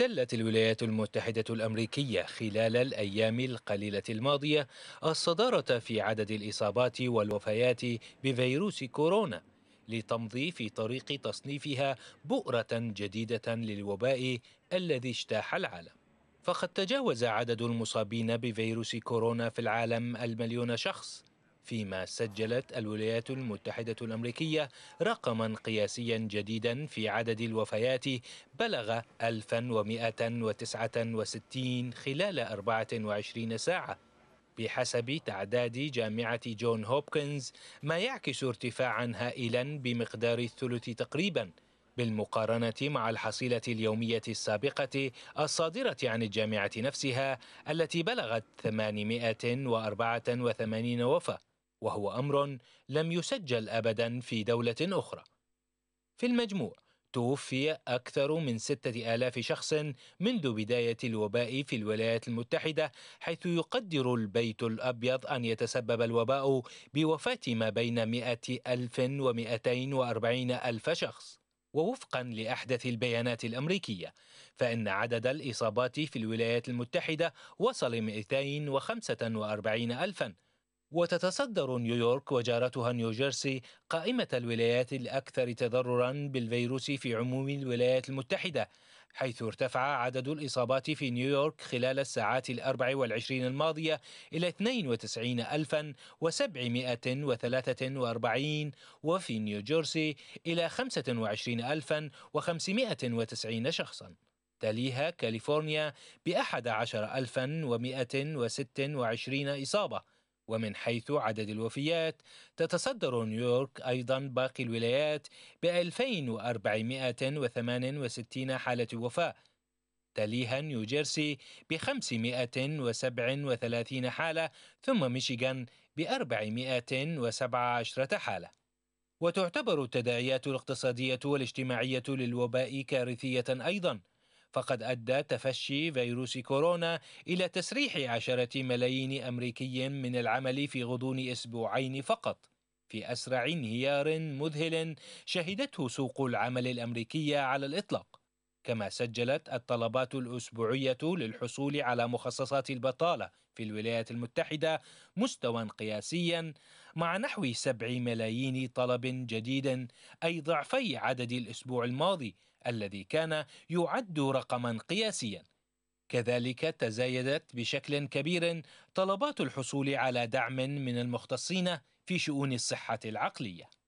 احتلت الولايات المتحدة الأمريكية خلال الأيام القليلة الماضية الصدارة في عدد الإصابات والوفيات بفيروس كورونا لتمضي في طريق تصنيفها بؤرة جديدة للوباء الذي اجتاح العالم فقد تجاوز عدد المصابين بفيروس كورونا في العالم المليون شخص فيما سجلت الولايات المتحدة الأمريكية رقما قياسيا جديدا في عدد الوفيات بلغ 1169 خلال 24 ساعة بحسب تعداد جامعة جون هوبكنز ما يعكس ارتفاعا هائلا بمقدار الثلث تقريباً بالمقارنة مع الحصيلة اليومية السابقة الصادرة عن الجامعة نفسها التي بلغت 884 وفاة وهو امر لم يسجل ابدا في دوله اخرى في المجموع توفي أكثر من ستة آلاف شخص منذ بداية الوباء في الولايات المتحدة حيث يقدر البيت الأبيض أن يتسبب الوباء بوفاة ما بين مئة ألف ومئتين وأربعين ألف شخص ووفقا لأحدث البيانات الأمريكية فإن عدد الإصابات في الولايات المتحدة وصل 245 ألفاً وتتصدر نيويورك وجارتها نيوجيرسي قائمة الولايات الأكثر تضررا بالفيروس في عموم الولايات المتحدة حيث ارتفع عدد الإصابات في نيويورك خلال الساعات الأربع والعشرين الماضية إلى 92743 وفي نيوجيرسي إلى 25590 شخصا تليها كاليفورنيا بأحد عشر ألفا ومائة وعشرين إصابة ومن حيث عدد الوفيات تتصدر نيويورك أيضا باقي الولايات ب 2468 حالة وفاة تليها نيوجيرسي ب 537 حالة ثم ميشيغان ب 417 حالة وتعتبر التداعيات الاقتصادية والاجتماعية للوباء كارثية أيضا فقد أدى تفشي فيروس كورونا إلى تسريح عشرة ملايين أمريكي من العمل في غضون أسبوعين فقط في أسرع انهيار مذهل شهدته سوق العمل الأمريكية على الإطلاق كما سجلت الطلبات الأسبوعية للحصول على مخصصات البطالة في الولايات المتحدة مستوى قياسيا مع نحو 7 ملايين طلب جديد أي ضعفي عدد الأسبوع الماضي الذي كان يعد رقما قياسيا كذلك تزايدت بشكل كبير طلبات الحصول على دعم من المختصين في شؤون الصحة العقلية